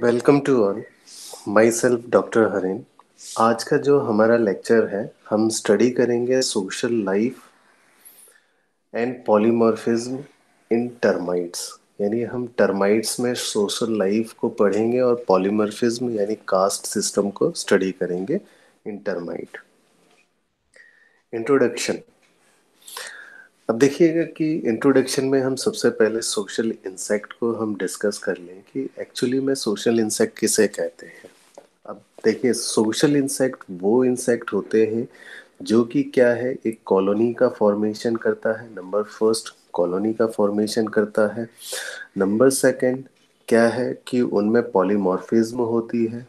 welcome to all my self doctor हरिन आज का जो हमारा लेक्चर है हम स्टडी करेंगे social life and polymorphism in termites यानी हम टर्माइट्स में सोशल लाइफ को पढ़ेंगे और पॉलीमॉर्फिज्म यानी कास्ट सिस्टम को स्टडी करेंगे इन टर्माइट इंट्रोडक्शन अब देखिएगा कि इंट्रोडक्शन में हम सबसे पहले सोशल इंसेक्ट को हम डिस्कस कर लें कि एक्चुअली में सोशल इंसेक्ट किसे कहते हैं अब देखिए सोशल इंसेक्ट वो इंसेक्ट होते हैं जो कि क्या है एक कॉलोनी का फॉर्मेशन करता है नंबर फर्स्ट कॉलोनी का फॉर्मेशन करता है नंबर सेकंड क्या है कि उनमें पॉलीमॉर्फिज्म होती है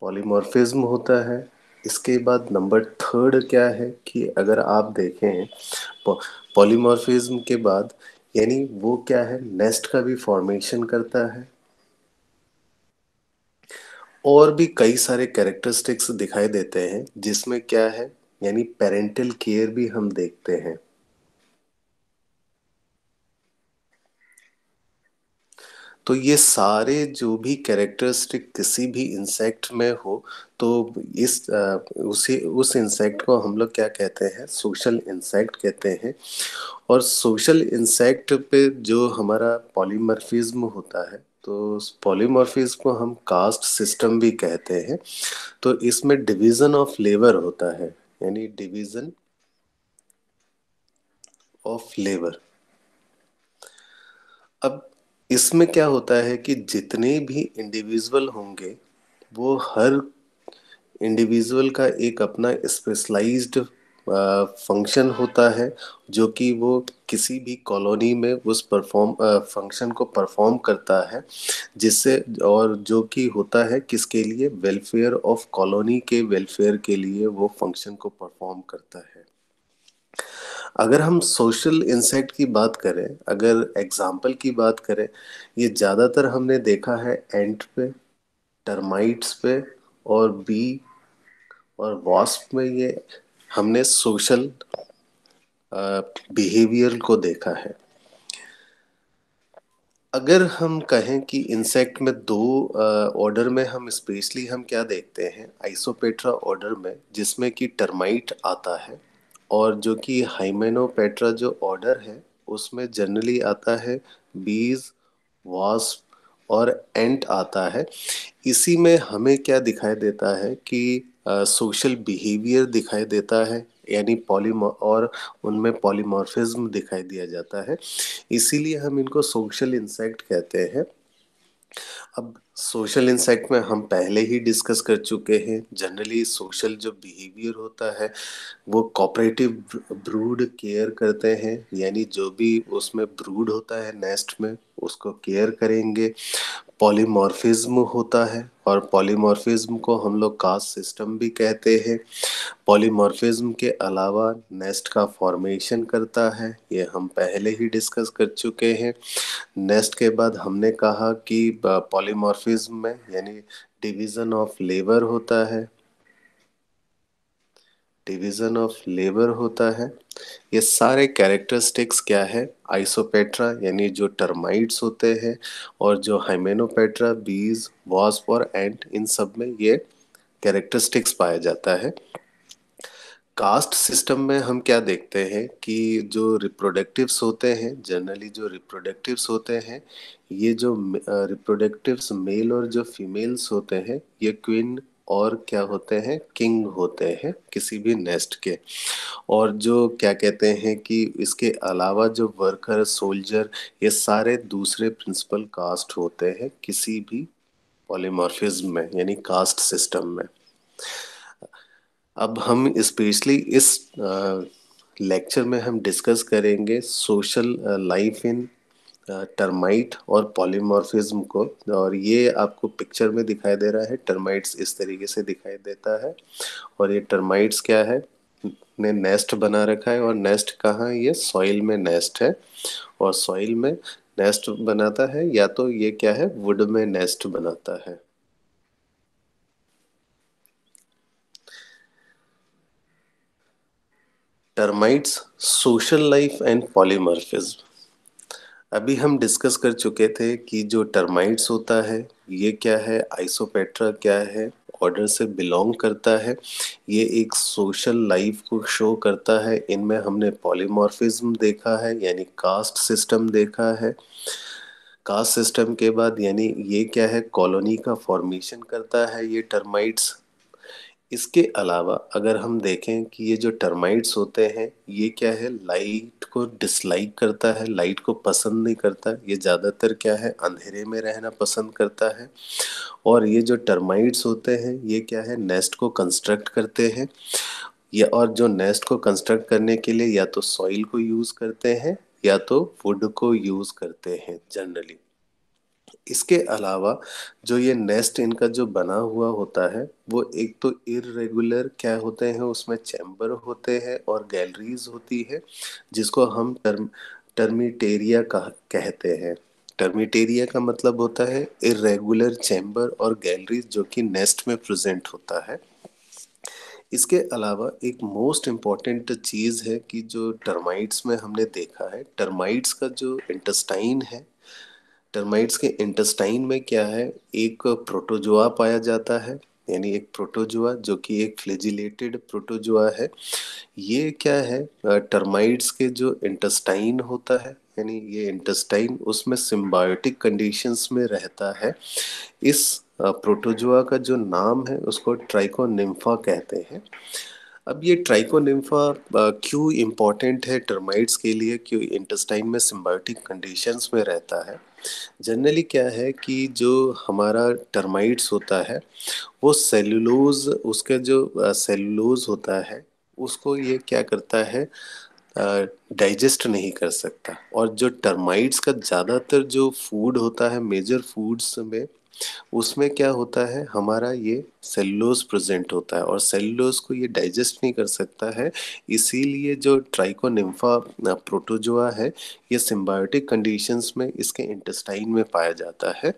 पॉलीमॉर्फिज्म होता है इसके बाद नंबर थर्ड क्या है कि अगर आप देखें पॉलीमॉर्फिज्म के बाद यानी वो क्या है नेस्ट का भी फॉर्मेशन करता है और भी कई सारे कैरेक्टरिस्टिक्स दिखाई देते हैं जिसमें क्या है यानी पेरेंटल केयर भी हम देखते हैं तो ये सारे जो भी कैरेक्टरिस्टिक किसी भी इंसेक्ट में हो तो इस उसी उस इंसेक्ट को हम लोग क्या कहते हैं सोशल इंसेक्ट कहते हैं और सोशल इंसेक्ट पे जो हमारा पॉलीमर्फिज्म होता है तो पॉलीमर्फिज को हम कास्ट सिस्टम भी कहते हैं तो इसमें डिवीजन ऑफ लेबर होता है यानी डिवीजन ऑफ लेबर अब इसमें क्या होता है कि जितने भी इंडिविजुअल होंगे वो हर इंडिविजुअल का एक अपना स्पेशलाइज्ड फंक्शन होता है जो कि वो किसी भी कॉलोनी में उस परफॉर्म फंक्शन को परफॉर्म करता है जिससे और जो कि होता है किसके लिए वेलफेयर ऑफ कॉलोनी के वेलफेयर के लिए वो फंक्शन को परफॉर्म करता है अगर हम सोशल इंसेक्ट की बात करें अगर एग्जाम्पल की बात करें ये ज़्यादातर हमने देखा है एंट पे टर्माइट्स पे और बी और वॉस्प में ये हमने सोशल बिहेवियर को देखा है अगर हम कहें कि इंसेक्ट में दो ऑर्डर में हम स्पेशली हम क्या देखते हैं आइसोपेट्रा ऑर्डर में जिसमें कि टर्माइट आता है और जो कि हाइमेनोपेट्रा जो ऑर्डर है उसमें जनरली आता है बीज वास्प और एंट आता है इसी में हमें क्या दिखाई देता है कि सोशल बिहेवियर दिखाई देता है यानी पॉलीमॉ और उनमें पॉलीमॉर्फिज्म दिखाई दिया जाता है इसीलिए हम इनको सोशल इंसेक्ट कहते हैं अब सोशल इंसाइट में हम पहले ही डिस्कस कर चुके हैं जनरली सोशल जो बिहेवियर होता है वो कॉपरेटिव ब्रूड केयर करते हैं यानी जो भी उसमें ब्रूड होता है नेस्ट में उसको केयर करेंगे पॉलीमॉर्फिज्म होता है और पॉलीमॉर्फिज्म को हम लोग कास्ट सिस्टम भी कहते हैं पॉलीमॉर्फिज्म के अलावा नेस्ट का फॉर्मेशन करता है ये हम पहले ही डिस्कस कर चुके हैं नेस्ट के बाद हमने कहा कि पॉलीमॉर्फिज्म में यानी डिवीज़न ऑफ लेबर होता है डिवीजन ऑफ लेबर होता है ये सारे कैरेक्टरिस्टिक्स क्या है आइसोपेट्रा यानी जो टर्माइट्स होते हैं और जो हाइमेनोपेट्रा बीज वॉस्प और एंट इन सब में ये कैरेक्टरिस्टिक्स पाया जाता है कास्ट सिस्टम में हम क्या देखते हैं कि जो रिप्रोडक्टिव्स होते हैं जनरली जो रिप्रोडक्टिव्स होते हैं ये जो रिप्रोडक्टिव्स मेल और जो फीमेल्स होते हैं ये क्वीन और क्या होते हैं किंग होते हैं किसी भी नेस्ट के और जो क्या कहते हैं कि इसके अलावा जो वर्कर सोल्जर ये सारे दूसरे प्रिंसिपल कास्ट होते हैं किसी भी पॉलीमॉर्फिज्म में यानी कास्ट सिस्टम में अब हम स्पेशली इस लेक्चर में हम डिस्कस करेंगे सोशल लाइफ इन टर्माइट और पॉलीमॉर्फिज्म को और ये आपको पिक्चर में दिखाई दे रहा है टर्माइट्स इस तरीके से दिखाई देता है और ये टर्माइट्स क्या है ने नेस्ट बना रखा है और नेस्ट कहाँ ये सॉइल में नेस्ट है और सॉइल में नेस्ट बनाता है या तो ये क्या है वुड में नेस्ट बनाता है termites social life and polymorphism अभी हम डिस्कस कर चुके थे कि जो टर्माइट्स होता है ये क्या है आइसोपेट्रा क्या है ऑर्डर से बिलोंग करता है ये एक सोशल लाइफ को शो करता है इनमें हमने पॉलीमॉर्फिज्म देखा है यानी कास्ट सिस्टम देखा है कास्ट सिस्टम के बाद यानी ये क्या है कॉलोनी का फॉर्मेशन करता है ये टर्माइट्स इसके अलावा अगर हम देखें कि ये जो टर्माइट्स होते हैं ये क्या है लाइट को डिसलाइक करता है लाइट को पसंद नहीं करता ये ज़्यादातर क्या है अंधेरे में रहना पसंद करता है और ये जो टर्माइट्स होते हैं ये क्या है नेस्ट को कंस्ट्रक्ट करते हैं या और जो नेस्ट को कंस्ट्रक्ट करने के लिए या तो सॉइल को यूज़ करते हैं या तो वुड को यूज़ करते हैं जनरली इसके अलावा जो ये नेस्ट इनका जो बना हुआ होता है वो एक तो इरेगुलर क्या होते हैं उसमें चैम्बर होते हैं और गैलरीज होती है जिसको हम टर्म टर्मिटेरिया का कहते हैं टर्मिटेरिया का मतलब होता है इरेगुलर चैम्बर और गैलरीज जो कि नेस्ट में प्रेजेंट होता है इसके अलावा एक मोस्ट इम्पॉर्टेंट चीज़ है कि जो टर्माइट्स में हमने देखा है टर्माइट्स का जो इंटस्टाइन है टर्माइट्स के इंटेस्टाइन में क्या है एक प्रोटोजोआ पाया जाता है यानी एक प्रोटोजुआ जो कि एक फ्लेजिलेटेड प्रोटोजुआ है ये क्या है टर्माइट्स के जो इंटेस्टाइन होता है यानी ये इंटेस्टाइन उसमें सिम्बायोटिक कंडीशंस में रहता है इस प्रोटोजुआ का जो नाम है उसको ट्राइकोनिम्फा कहते हैं अब ये ट्राइकोनिम्फा uh, क्यों इम्पॉर्टेंट है टर्माइट्स के लिए क्यों इंटेस्टाइन में सिम्बायोटिक कंडीशंस में रहता है जनरली क्या है कि जो हमारा टर्माइट्स होता है वो सेलुलोज उसका जो सेलुलोज uh, होता है उसको ये क्या करता है डाइजेस्ट uh, नहीं कर सकता और जो टर्माइट्स का ज़्यादातर जो फूड होता है मेजर फूड्स में उसमें क्या होता है हमारा ये सेल्लोज प्रेजेंट होता है और सेल्लोज को ये डाइजेस्ट नहीं कर सकता है इसीलिए जो ट्राइकोनिम्फा प्रोटोजोआ है ये सिम्बायोटिक कंडीशंस में इसके इंटेस्टाइन में पाया जाता है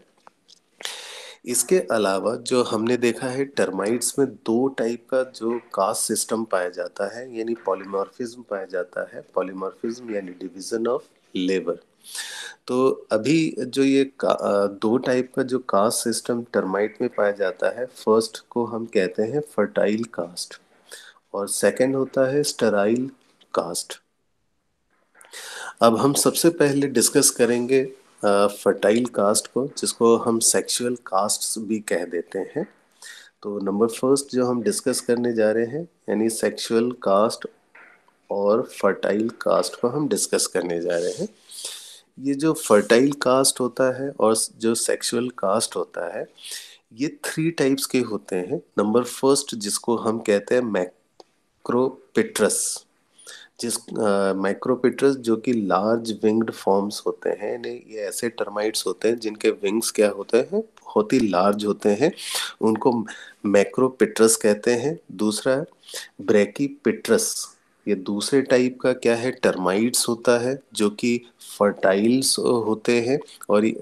इसके अलावा जो हमने देखा है टर्माइट्स में दो टाइप का जो कास्ट सिस्टम पाया जाता है यानी पॉलीमॉर्फिज्म पाया जाता है पॉलीमॉर्फिज्म यानी डिवीजन ऑफ लेबर तो अभी जो ये दो टाइप का जो कास्ट सिस्टम टर्माइट में पाया जाता है फर्स्ट को हम कहते हैं फर्टाइल कास्ट और सेकंड होता है स्टराइल कास्ट अब हम सबसे पहले डिस्कस करेंगे फर्टाइल कास्ट को जिसको हम सेक्सुअल कास्ट भी कह देते हैं तो नंबर फर्स्ट जो हम डिस्कस करने जा रहे हैं यानी सेक्सुअल कास्ट और फर्टाइल कास्ट को हम डिस्कस करने जा रहे हैं ये जो फर्टाइल कास्ट होता है और जो सेक्सुअल कास्ट होता है ये थ्री टाइप्स के होते हैं नंबर फर्स्ट जिसको हम कहते हैं मैक्रोपिट्रस जिस माइक्रोपिट्रस uh, जो कि लार्ज विंग्ड फॉर्म्स होते हैं ये ऐसे टर्माइट्स होते हैं जिनके विंग्स क्या होते हैं बहुत ही लार्ज होते हैं उनको मैक्रोपिट्रस कहते हैं दूसरा है ब्रैकीपिट्रस ये दूसरे टाइप का क्या है टर्माइट्स होता है जो कि फर्टाइल्स होते हैं और ये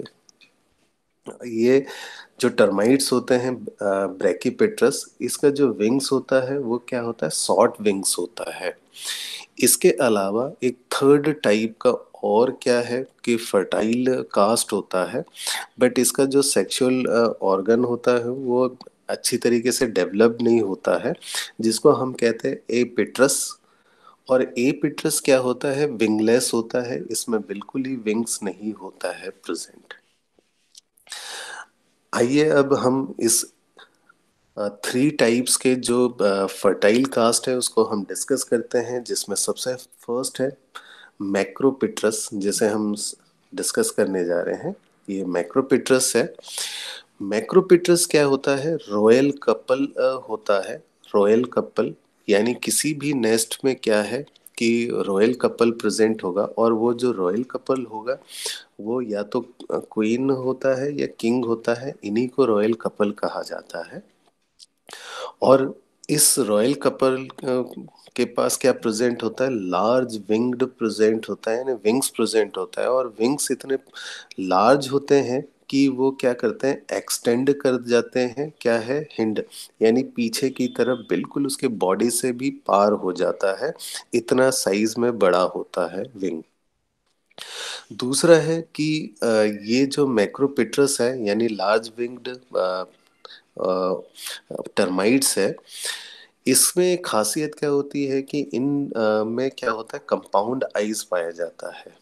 जो टर्माइट्स होते हैं ब्रैकीपेट्रस इसका जो विंग्स होता है वो क्या होता है शॉर्ट विंग्स होता है इसके अलावा एक थर्ड टाइप का और क्या है कि फर्टाइल कास्ट होता है बट इसका जो सेक्सुअल ऑर्गन होता है वो अच्छी तरीके से डेवलप नहीं होता है जिसको हम कहते हैं ए पिट्रस और ए पिट्रस क्या होता है विंगलेस होता है इसमें बिल्कुल ही विंग्स नहीं होता है प्रेजेंट आइए अब हम इस थ्री टाइप्स के जो फर्टाइल कास्ट है उसको हम डिस्कस करते हैं जिसमें सबसे फर्स्ट है मैक्रोपिट्रस जिसे हम डिस्कस करने जा रहे हैं ये मैक्रोपिट्रस है मैक्रोपिट्रस क्या होता है रॉयल कपल होता है रॉयल कपल यानी किसी भी नेस्ट में क्या है कि रॉयल कपल प्रेजेंट होगा और वो जो रॉयल कपल होगा वो या तो क्वीन होता है या किंग होता है इन्हीं को रॉयल कपल कहा जाता है और इस रॉयल कपल के पास क्या प्रेजेंट होता है लार्ज विंग्ड प्रेजेंट होता है यानी विंग्स प्रेजेंट होता है और विंग्स इतने लार्ज होते हैं कि वो क्या करते हैं एक्सटेंड कर जाते हैं क्या है हिंड यानी पीछे की तरफ बिल्कुल उसके बॉडी से भी पार हो जाता है इतना साइज में बड़ा होता है विंग दूसरा है कि ये जो मैक्रोपिट्रस है यानी लार्ज विंग्ड टर्माइट्स है इसमें खासियत क्या होती है कि इन में क्या होता है कंपाउंड आइज पाया जाता है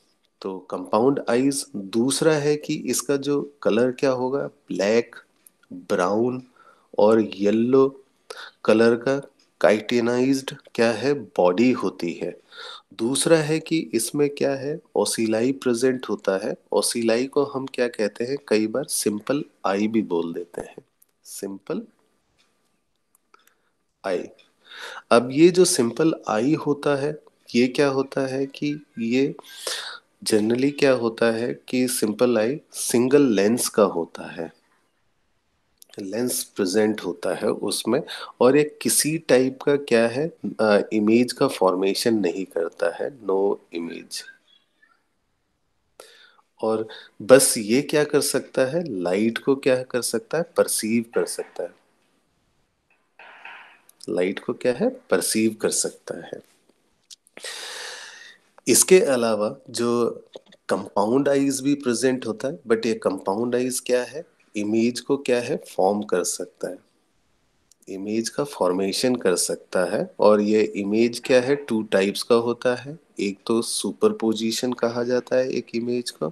तो कंपाउंड आइज दूसरा है कि इसका जो कलर क्या होगा ब्लैक ब्राउन और येलो कलर का काइटेनाइज्ड क्या है बॉडी होती है दूसरा है कि इसमें क्या है ओसिलाई प्रेजेंट होता है ओसिलाई को हम क्या कहते हैं कई बार सिंपल आई भी बोल देते हैं सिंपल आई अब ये जो सिंपल आई होता है ये क्या होता है कि ये जनरली क्या होता है कि सिंपल आई सिंगल लेंस का होता है लेंस प्रेजेंट होता है उसमें और ये किसी टाइप का क्या है इमेज का फॉर्मेशन नहीं करता है नो इमेज और बस ये क्या कर सकता है लाइट को क्या कर सकता है परसीव कर सकता है लाइट को क्या है परसीव कर सकता है इसके अलावा जो कंपाउंड आइज भी प्रेजेंट होता है बट ये कंपाउंड आइज क्या है इमेज को क्या है फॉर्म कर सकता है इमेज का फॉर्मेशन कर सकता है और ये इमेज क्या है टू टाइप्स का होता है एक तो सुपर पोजिशन कहा जाता है एक इमेज को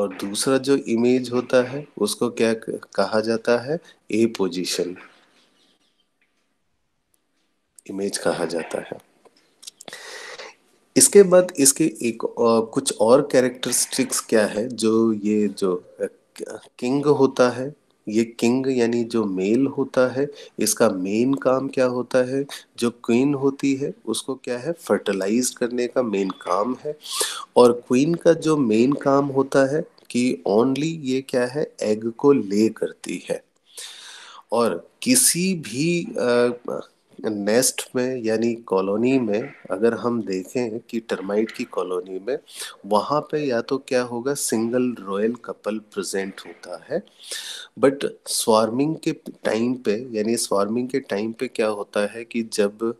और दूसरा जो इमेज होता है उसको क्या कहा जाता है ए पोजिशन इमेज कहा जाता है इसके बाद इसके एक आ, कुछ और कैरेक्टरिस्टिक्स क्या है जो ये जो किंग होता है ये किंग यानी जो मेल होता है इसका मेन काम क्या होता है जो क्वीन होती है उसको क्या है फर्टिलाइज करने का मेन काम है और क्वीन का जो मेन काम होता है कि ओनली ये क्या है एग को ले करती है और किसी भी नेस्ट में यानी कॉलोनी में अगर हम देखें कि टर्माइट की कॉलोनी में वहाँ पे या तो क्या होगा सिंगल रॉयल कपल प्रेजेंट होता है बट स्वार्मिंग के टाइम पे यानी स्वार्मिंग के टाइम पे क्या होता है कि जब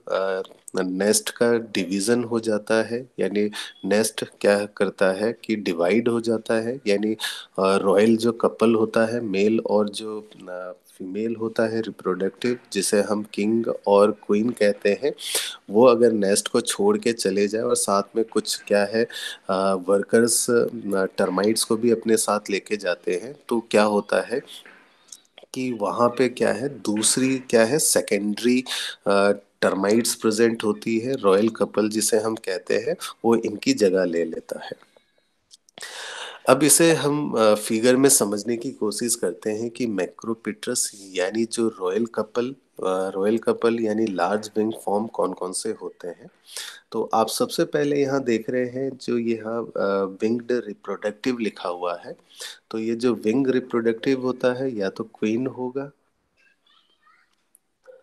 नेस्ट का डिवीज़न हो जाता है यानी नेस्ट क्या करता है कि डिवाइड हो जाता है यानी रॉयल जो कपल होता है मेल और जो फीमेल होता है रिप्रोडक्टिव जिसे हम किंग और क्वीन कहते हैं वो अगर नेस्ट को छोड़ के चले जाए और साथ में कुछ क्या है आ, वर्कर्स टर्माइट्स को भी अपने साथ लेके जाते हैं तो क्या होता है कि वहाँ पे क्या है दूसरी क्या है सेकेंडरी टर्माइट्स प्रेजेंट होती है रॉयल कपल जिसे हम कहते हैं वो इनकी जगह ले लेता है अब इसे हम फिगर में समझने की कोशिश करते हैं कि मैक्रोपिट्रस यानी जो रॉयल कपल रॉयल कपल यानी लार्ज विंग फॉर्म कौन कौन से होते हैं तो आप सबसे पहले यहाँ देख रहे हैं जो यहाँ विंग्ड रिप्रोडक्टिव लिखा हुआ है तो ये जो विंग रिप्रोडक्टिव होता है या तो क्वीन होगा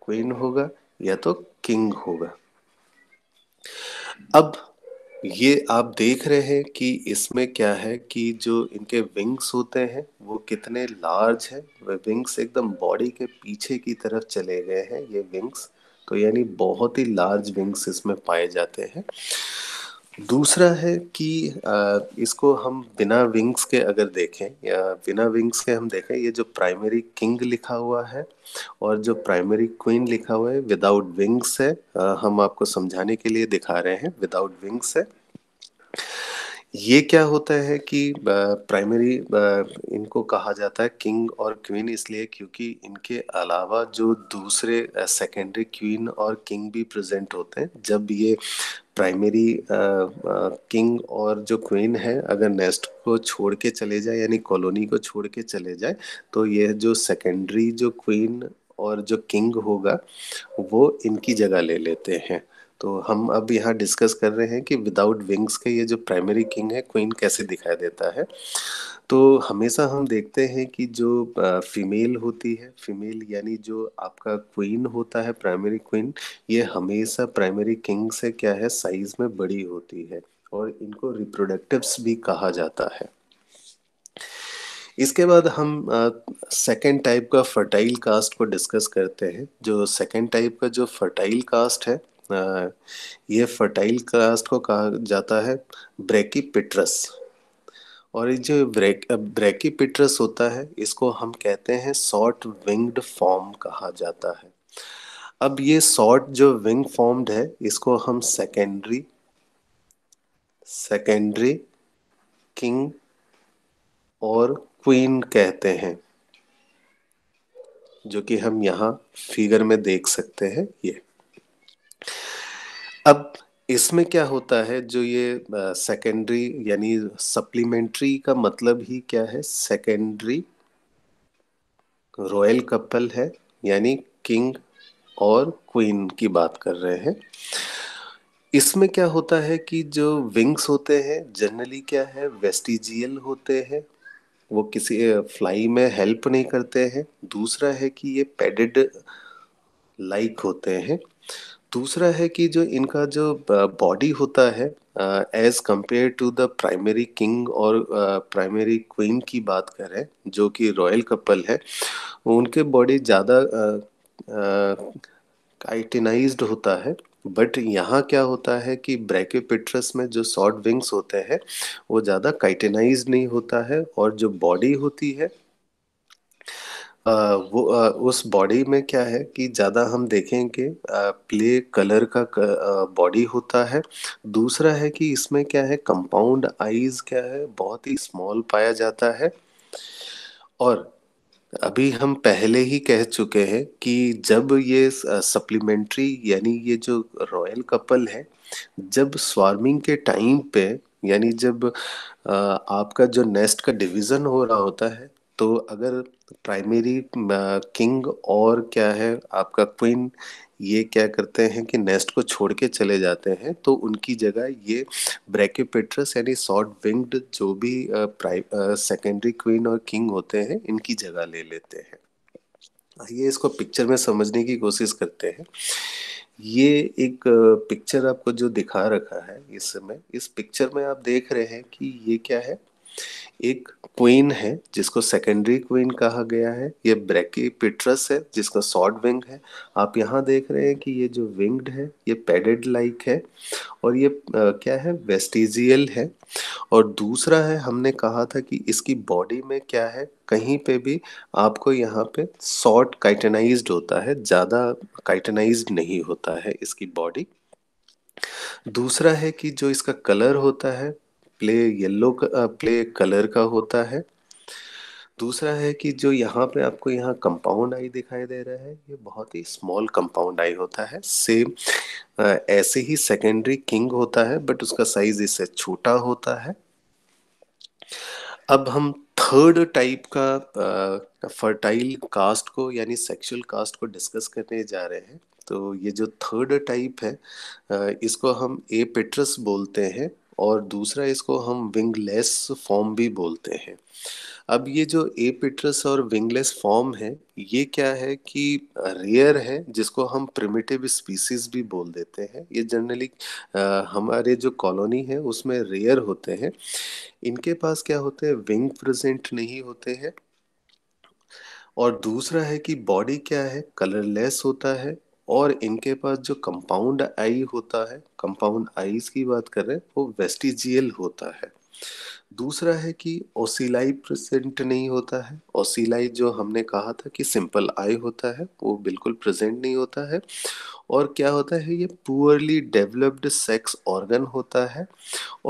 क्वीन होगा या तो किंग होगा अब ये आप देख रहे हैं कि इसमें क्या है कि जो इनके विंग्स होते हैं वो कितने लार्ज है वे विंग्स एकदम बॉडी के पीछे की तरफ चले गए हैं ये विंग्स तो यानी बहुत ही लार्ज विंग्स इसमें पाए जाते हैं दूसरा है कि इसको हम बिना विंग्स के अगर देखें या बिना विंग्स के हम देखें ये जो प्राइमरी किंग लिखा हुआ है और जो प्राइमरी क्वीन लिखा हुआ है विदाउट विंग्स है हम आपको समझाने के लिए दिखा रहे हैं विदाउट विंग्स है ये क्या होता है कि प्राइमरी इनको कहा जाता है किंग और क्वीन इसलिए क्योंकि इनके अलावा जो दूसरे सेकेंडरी क्वीन और किंग भी प्रेजेंट होते हैं जब ये प्राइमरी किंग और जो क्वीन है अगर नेस्ट को छोड़ के चले जाए यानी कॉलोनी को छोड़ के चले जाए तो ये जो सेकेंडरी जो क्वीन और जो किंग होगा वो इनकी जगह ले लेते हैं तो हम अब यहाँ डिस्कस कर रहे हैं कि विदाउट विंग्स के ये जो प्राइमरी किंग है क्वीन कैसे दिखाई देता है तो हमेशा हम देखते हैं कि जो फीमेल होती है फीमेल यानी जो आपका क्वीन होता है प्राइमरी क्वीन ये हमेशा प्राइमरी किंग से क्या है साइज में बड़ी होती है और इनको रिप्रोडक्टिव्स भी कहा जाता है इसके बाद हम सेकेंड टाइप का फर्टाइल कास्ट को डिस्कस करते हैं जो सेकेंड टाइप का जो फर्टाइल कास्ट है ये फर्टाइल कास्ट को कहा जाता है ब्रेकी पिट्रस और ये जो ब्रेक ब्रेकी पिट्रस होता है इसको हम कहते हैं शॉर्ट विंग्ड फॉर्म कहा जाता है अब ये शॉर्ट जो विंग फॉर्म्ड है इसको हम सेकेंडरी सेकेंडरी किंग और क्वीन कहते हैं जो कि हम यहाँ फिगर में देख सकते हैं ये अब इसमें क्या होता है जो ये सेकेंडरी यानी सप्लीमेंट्री का मतलब ही क्या है सेकेंडरी रॉयल कपल है यानी किंग और क्वीन की बात कर रहे हैं इसमें क्या होता है कि जो विंग्स होते हैं जनरली क्या है वेस्टिजियल होते हैं वो किसी फ्लाई में हेल्प नहीं करते हैं दूसरा है कि ये पेडेड लाइक होते हैं दूसरा है कि जो इनका जो बॉडी होता है as compare to the primary king और प्राइमरी क्वीन की बात करें जो कि रॉयल कपल है उनके बॉडी ज़्यादा uh, होता है बट यहाँ क्या होता है कि ब्रैकेपिट्रस में जो शॉर्ट विंग्स होते हैं वो ज़्यादा काइटेनाइज नहीं होता है और जो बॉडी होती है वो आ, उस बॉडी में क्या है कि ज़्यादा हम देखेंगे प्ले कलर का बॉडी होता है दूसरा है कि इसमें क्या है कंपाउंड आईज क्या है बहुत ही स्मॉल पाया जाता है और अभी हम पहले ही कह चुके हैं कि जब ये सप्लीमेंट्री यानी ये जो रॉयल कपल है जब स्वार्मिंग के टाइम पे यानी जब आपका जो नेस्ट का डिवीजन हो रहा होता है तो अगर प्राइमरी किंग और क्या है आपका क्वीन ये क्या करते हैं कि नेस्ट को छोड़ के चले जाते हैं तो उनकी जगह ये ब्रैकेपेट्रस यानी शॉर्ट विंग्ड जो भी सेकेंडरी क्वीन और किंग होते हैं इनकी जगह ले लेते हैं आइए इसको पिक्चर में समझने की कोशिश करते हैं ये एक पिक्चर आपको जो दिखा रखा है इस समय इस पिक्चर में आप देख रहे हैं कि ये क्या है एक क्वीन है जिसको सेकेंडरी क्वीन कहा गया है ये ब्रैकी पिट्रस है जिसका शॉर्ट विंग है आप यहाँ देख रहे हैं कि ये जो विंग्ड है ये पेडेड लाइक है और ये आ, क्या है वेस्टिजियल है और दूसरा है हमने कहा था कि इसकी बॉडी में क्या है कहीं पे भी आपको यहाँ पे शॉर्ट काइटनाइज होता है ज़्यादा काइटेनाइज नहीं होता है इसकी बॉडी दूसरा है कि जो इसका कलर होता है प्ले येलो प्ले कलर का होता है दूसरा है कि जो यहाँ पे आपको यहाँ कंपाउंड आई दिखाई दे रहा है ये बहुत ही स्मॉल कंपाउंड आई होता है सेम uh, ऐसे ही सेकेंडरी किंग होता है बट उसका साइज इससे छोटा होता है अब हम थर्ड टाइप का फर्टाइल uh, कास्ट को यानी सेक्सुअल कास्ट को डिस्कस करने जा रहे हैं तो ये जो थर्ड टाइप है uh, इसको हम ए पेट्रस बोलते हैं और दूसरा इसको हम विंगलेस फॉर्म भी बोलते हैं अब ये जो ए पिट्रस और विंगलेस फॉर्म है ये क्या है कि रेयर है जिसको हम प्रिमिटिव स्पीसीज भी बोल देते हैं ये जनरली हमारे जो कॉलोनी है उसमें रेयर होते हैं इनके पास क्या होते हैं विंग प्रेजेंट नहीं होते हैं और दूसरा है कि बॉडी क्या है कलरलेस होता है और इनके पास जो कंपाउंड आई होता है कंपाउंड आईज की बात कर रहे हैं वो वेस्टिजियल होता है दूसरा है कि ओसिलाई प्रेजेंट नहीं होता है ओसिलाई जो हमने कहा था कि सिंपल आई होता है वो बिल्कुल प्रेजेंट नहीं होता है और क्या होता है ये पुअरली डेवलप्ड सेक्स ऑर्गन होता है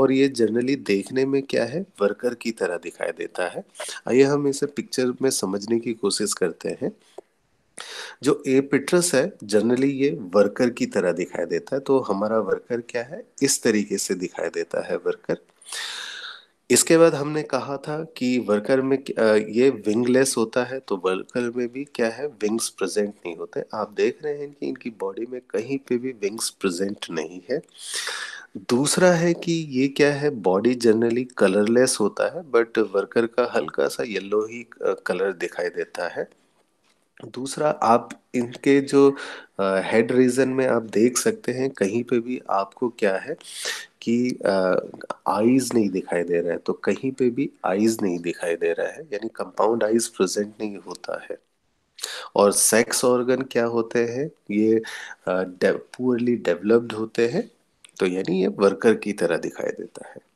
और ये जनरली देखने में क्या है वर्कर की तरह दिखाई देता है आइए हम इसे पिक्चर में समझने की कोशिश करते हैं जो एपिट्रस है जनरली ये वर्कर की तरह दिखाई देता है तो हमारा वर्कर क्या है इस तरीके से दिखाई देता है वर्कर इसके बाद हमने कहा था कि वर्कर में ये विंगलेस होता है तो वर्कर में भी क्या है विंग्स प्रेजेंट नहीं होते आप देख रहे हैं कि इनकी बॉडी में कहीं पे भी विंग्स प्रेजेंट नहीं है दूसरा है कि ये क्या है बॉडी जनरली कलरलेस होता है बट वर्कर का हल्का सा येलो ही कलर दिखाई देता है दूसरा आप इनके जो हेड रीजन में आप देख सकते हैं कहीं पे भी आपको क्या है कि आईज नहीं दिखाई दे रहा है तो कहीं पे भी आईज नहीं दिखाई दे रहा है यानी कंपाउंड आईज प्रेजेंट नहीं होता है और सेक्स ऑर्गन क्या होते हैं ये पुअरली डेवलप्ड होते हैं तो यानी ये वर्कर की तरह दिखाई देता है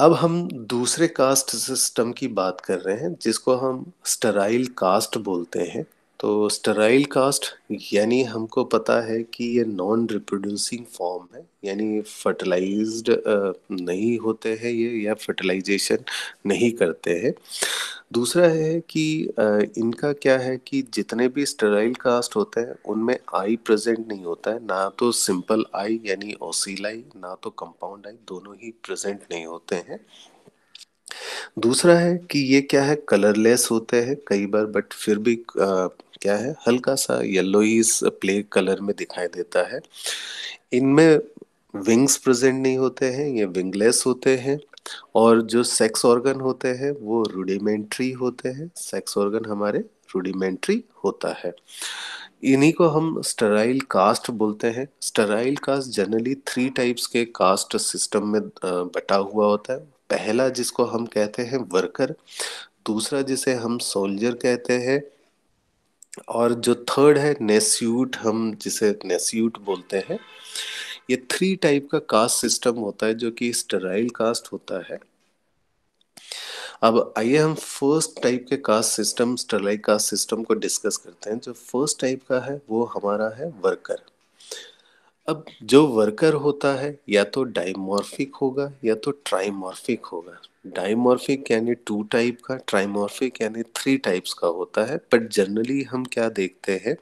अब हम दूसरे कास्ट सिस्टम की बात कर रहे हैं जिसको हम स्टराइल कास्ट बोलते हैं तो स्टराइल कास्ट यानी हमको पता है कि ये नॉन रिप्रोड्यूसिंग फॉर्म है यानी फर्टिलाइज्ड नहीं होते हैं ये या फर्टिलाइजेशन नहीं करते हैं दूसरा है कि इनका क्या है कि जितने भी स्टराइल कास्ट होते हैं उनमें आई प्रेजेंट नहीं होता है ना तो सिंपल आई यानी ओसीलाई ना तो कंपाउंड आई दोनों ही प्रेजेंट नहीं होते हैं दूसरा है कि ये क्या है कलरलेस होते हैं कई बार बट फिर भी आ, क्या है हल्का सा येलो ही प्ले कलर में दिखाई देता है इनमें विंग्स प्रेजेंट नहीं होते हैं ये विंगलेस होते हैं और जो सेक्स ऑर्गन होते हैं वो रूडिमेंट्री होते हैं सेक्स ऑर्गन हमारे रूडिमेंट्री होता है इन्हीं को हम स्टराइल कास्ट बोलते हैं sterile caste generally three types के कास्ट सिस्टम में बटा हुआ होता है पहला जिसको हम कहते हैं वर्कर दूसरा जिसे हम सोल्जर कहते हैं और जो थर्ड है नेस्यूट हम जिसे नेस्यूट बोलते हैं ये थ्री टाइप का कास्ट सिस्टम होता है जो कि स्टराइल कास्ट होता है अब आइए हम फर्स्ट टाइप के caste system sterile caste system को डिस्कस करते हैं जो फर्स्ट टाइप का है वो हमारा है वर्कर अब जो वर्कर होता है या तो डाइमॉर्फिक होगा या तो ट्राइमॉर्फिक होगा डाइमॉर्फिक यानी टू टाइप का ट्राइमॉर्फिक यानी थ्री टाइप्स का होता है बट जनरली हम क्या देखते हैं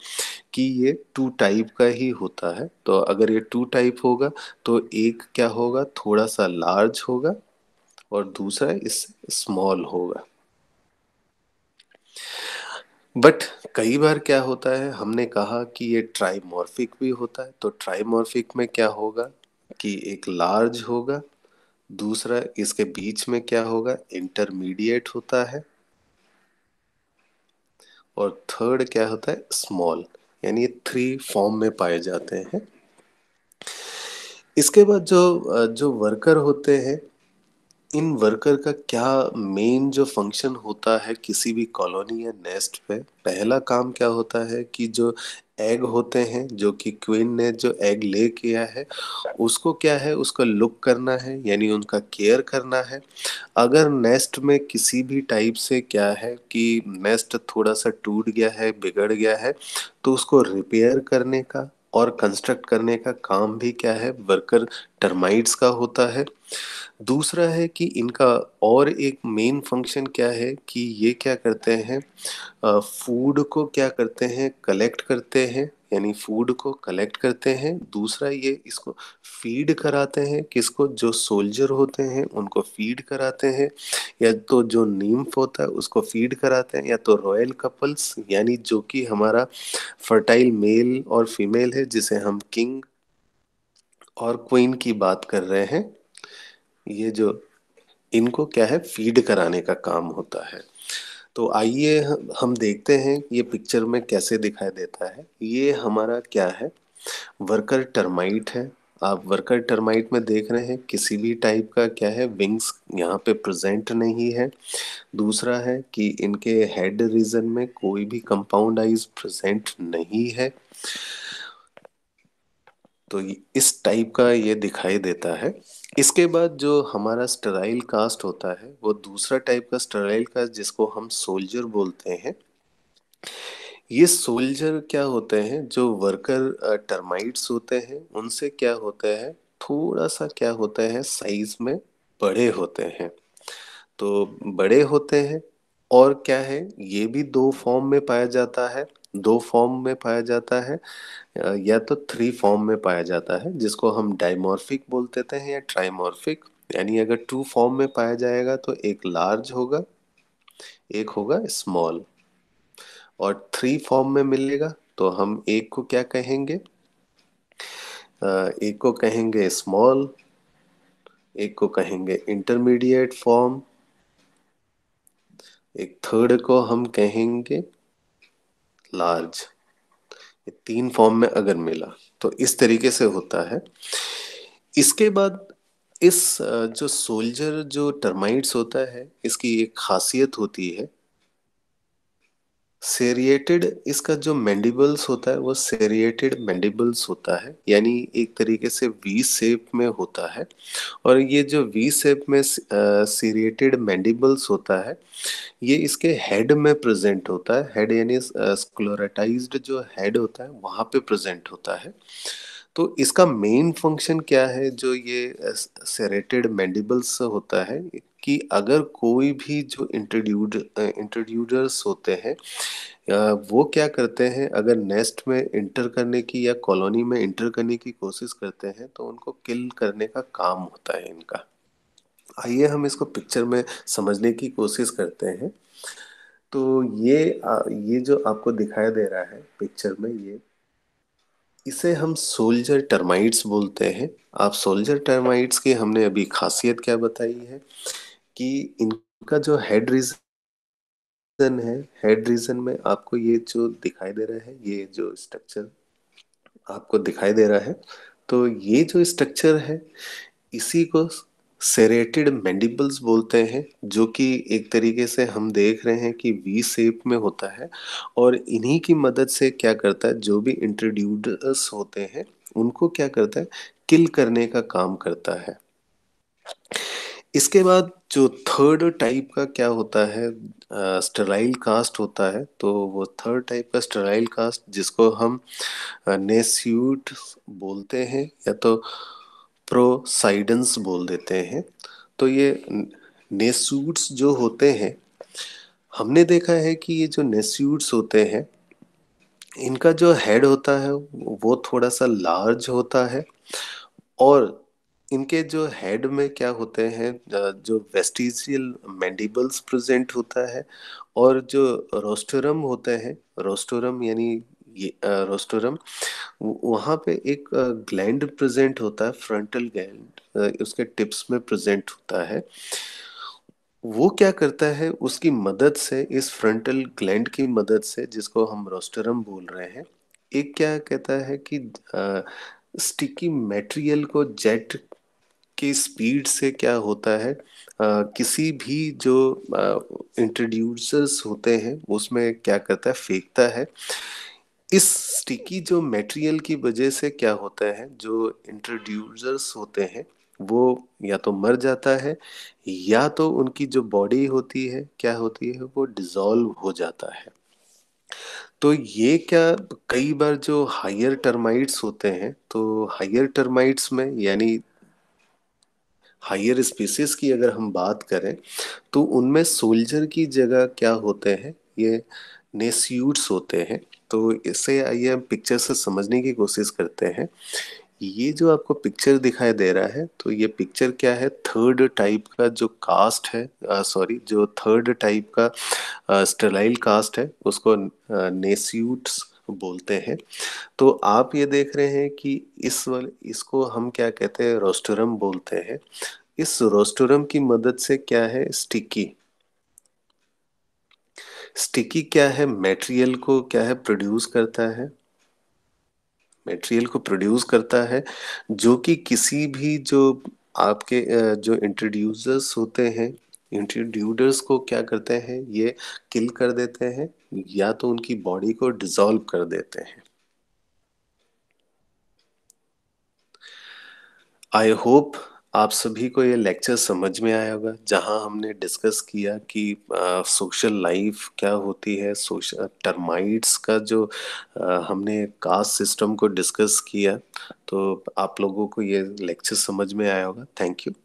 कि ये टू टाइप का ही होता है तो अगर ये टू टाइप होगा तो एक क्या होगा थोड़ा सा लार्ज होगा और दूसरा इससे स्मॉल होगा बट कई बार क्या होता है हमने कहा कि ये ट्राइमॉर्फिक भी होता है तो ट्राइमॉर्फिक में क्या होगा कि एक लार्ज होगा दूसरा इसके बीच में क्या होगा इंटरमीडिएट होता है और थर्ड क्या होता है स्मॉल यानी थ्री फॉर्म में पाए जाते हैं इसके बाद जो जो वर्कर होते हैं इन वर्कर का क्या मेन जो फंक्शन होता है किसी भी कॉलोनी या नेस्ट पे पहला काम क्या होता है कि जो एग होते हैं जो कि क्वीन ने जो एग ले किया है उसको क्या है उसका लुक करना है यानी उनका केयर करना है अगर नेस्ट में किसी भी टाइप से क्या है कि नेस्ट थोड़ा सा टूट गया है बिगड़ गया है तो उसको रिपेयर करने का और कंस्ट्रक्ट करने का काम भी क्या है वर्कर टर्माइट्स का होता है दूसरा है कि इनका और एक मेन फंक्शन क्या है कि ये क्या करते हैं फूड को क्या करते हैं कलेक्ट करते हैं यानी फूड को कलेक्ट करते हैं दूसरा ये इसको फीड कराते हैं किसको जो सोल्जर होते हैं उनको फीड कराते हैं या तो जो नीम्फ होता है उसको फीड कराते हैं या तो रॉयल कपल्स यानी जो कि हमारा फर्टाइल मेल और फीमेल है जिसे हम किंग और क्वीन की बात कर रहे हैं ये जो इनको क्या है फीड कराने का काम होता है तो आइए हम देखते हैं ये पिक्चर में कैसे दिखाई देता है ये हमारा क्या है वर्कर टर्माइट है आप वर्कर टर्माइट में देख रहे हैं किसी भी टाइप का क्या है विंग्स यहाँ पे प्रेजेंट नहीं है दूसरा है कि इनके हेड रीजन में कोई भी कंपाउंड आइज प्रेजेंट नहीं है तो इस टाइप का ये दिखाई देता है इसके बाद जो हमारा स्टराइल कास्ट होता है वो दूसरा टाइप का स्टराइल कास्ट जिसको हम सोल्जर बोलते हैं ये सोल्जर क्या होते हैं जो वर्कर टर्माइट्स होते हैं उनसे क्या होता है थोड़ा सा क्या होता है साइज में बड़े होते हैं तो बड़े होते हैं और क्या है ये भी दो फॉर्म में पाया जाता है दो फॉर्म में पाया जाता है या तो थ्री फॉर्म में पाया जाता है जिसको हम डाइमॉर्फिक बोलते हैं या ट्राइमॉर्फिक यानी अगर टू फॉर्म में पाया जाएगा तो एक लार्ज होगा एक होगा स्मॉल और थ्री फॉर्म में मिलेगा तो हम एक को क्या कहेंगे एक को कहेंगे स्मॉल एक को कहेंगे इंटरमीडिएट फॉर्म एक थर्ड को हम कहेंगे लार्ज ये तीन फॉर्म में अगर मिला तो इस तरीके से होता है इसके बाद इस जो सोल्जर जो टर्माइट्स होता है इसकी एक खासियत होती है सेरिएटेड इसका जो मैंडिबल्स होता है वो सेरिएटेड मैंडिबल्स होता है यानी एक तरीके से वी शेप में होता है और ये जो वी शेप में सीरिएटेड मैंडिबल्स होता है ये इसके हेड में प्रेजेंट होता है हेड यानी स्क्लोराटाइज जो हेड होता है वहाँ पे प्रेजेंट होता है तो इसका मेन फंक्शन क्या है जो ये सेरेटेड मैंडिबल्स होता है कि अगर कोई भी जो इंट्रोड्यूड इंट्रोड्यूडर्स होते हैं वो क्या करते हैं अगर नेस्ट में इंटर करने की या कॉलोनी में इंटर करने की कोशिश करते हैं तो उनको किल करने का काम होता है इनका आइए हम इसको पिक्चर में समझने की कोशिश करते हैं तो ये ये जो आपको दिखाया दे रहा है पिक्चर में ये इसे हम सोल्जर टर्माइट्स बोलते हैं आप सोल्जर टर्माइट्स की हमने अभी खासियत क्या बताई है कि इनका जो हेड रीजन है हेड रीजन में आपको ये जो दिखाई दे रहा है ये जो स्ट्रक्चर आपको दिखाई दे रहा है तो ये जो स्ट्रक्चर है इसी को सेरेटेड मैंडिबल्स बोलते हैं जो कि एक तरीके से हम देख रहे हैं कि वी शेप में होता है और इन्हीं की मदद से क्या करता है जो भी इंट्रोड्यूडर्स होते हैं उनको क्या करता है किल करने का काम करता है इसके बाद जो थर्ड टाइप का क्या होता है स्टराइल कास्ट होता है तो वो थर्ड टाइप का स्टराइल कास्ट जिसको हम नेस्यूट बोलते हैं या तो प्रोसाइडेंस बोल देते हैं तो ये नेस्यूट्स जो होते हैं हमने देखा है कि ये जो नेस्यूट्स होते हैं इनका जो हेड होता है वो थोड़ा सा लार्ज होता है और इनके जो हेड में क्या होते हैं जो वेस्टिजियल मैंडिबल्स प्रेजेंट होता है और जो रोस्टोरम होते हैं रोस्टोरम यानी ये रोस्टोरम वहाँ पे एक ग्लैंड प्रेजेंट होता है फ्रंटल ग्लैंड उसके टिप्स में प्रेजेंट होता है वो क्या करता है उसकी मदद से इस फ्रंटल ग्लैंड की मदद से जिसको हम रोस्टोरम बोल रहे हैं एक क्या कहता है कि स्टिकी मटेरियल को जेट की स्पीड से क्या होता है आ, किसी भी जो इंट्रोड्यूसर्स होते हैं उसमें क्या करता है फेंकता है इस स्टिकी जो मटेरियल की वजह से क्या होता है जो इंट्रोड्यूसर्स होते हैं वो या तो मर जाता है या तो उनकी जो बॉडी होती है क्या होती है वो डिजोल्व हो जाता है तो ये क्या कई बार जो हायर टर्माइट्स होते हैं तो हायर टर्माइट्स में यानी हायर स्पीसीज की अगर हम बात करें तो उनमें सोल्जर की जगह क्या होते हैं ये नेस्यूट्स होते हैं तो इसे आइए हम पिक्चर से समझने की कोशिश करते हैं ये जो आपको पिक्चर दिखाई दे रहा है तो ये पिक्चर क्या है थर्ड टाइप का जो कास्ट है सॉरी जो थर्ड टाइप का स्टेलाइल कास्ट है उसको नेस्यूट्स बोलते हैं तो आप ये देख रहे हैं कि इस वाले इसको हम क्या कहते हैं रोस्टोरम बोलते हैं इस रोस्टोरम की मदद से क्या है स्टिकी स्टिकी क्या है मटेरियल को क्या है प्रोड्यूस करता है मटेरियल को प्रोड्यूस करता है जो कि किसी भी जो आपके जो इंट्रोड्यूसर्स होते हैं इंट्रोड्यूडर्स को क्या करते हैं ये किल कर देते हैं या तो उनकी बॉडी को डिजोल्व कर देते हैं आई होप आप सभी को ये लेक्चर समझ में आया होगा जहां हमने डिस्कस किया कि सोशल लाइफ क्या होती है सोशल टर्माइट्स का जो आ, हमने कास्ट सिस्टम को डिस्कस किया तो आप लोगों को ये लेक्चर समझ में आया होगा थैंक यू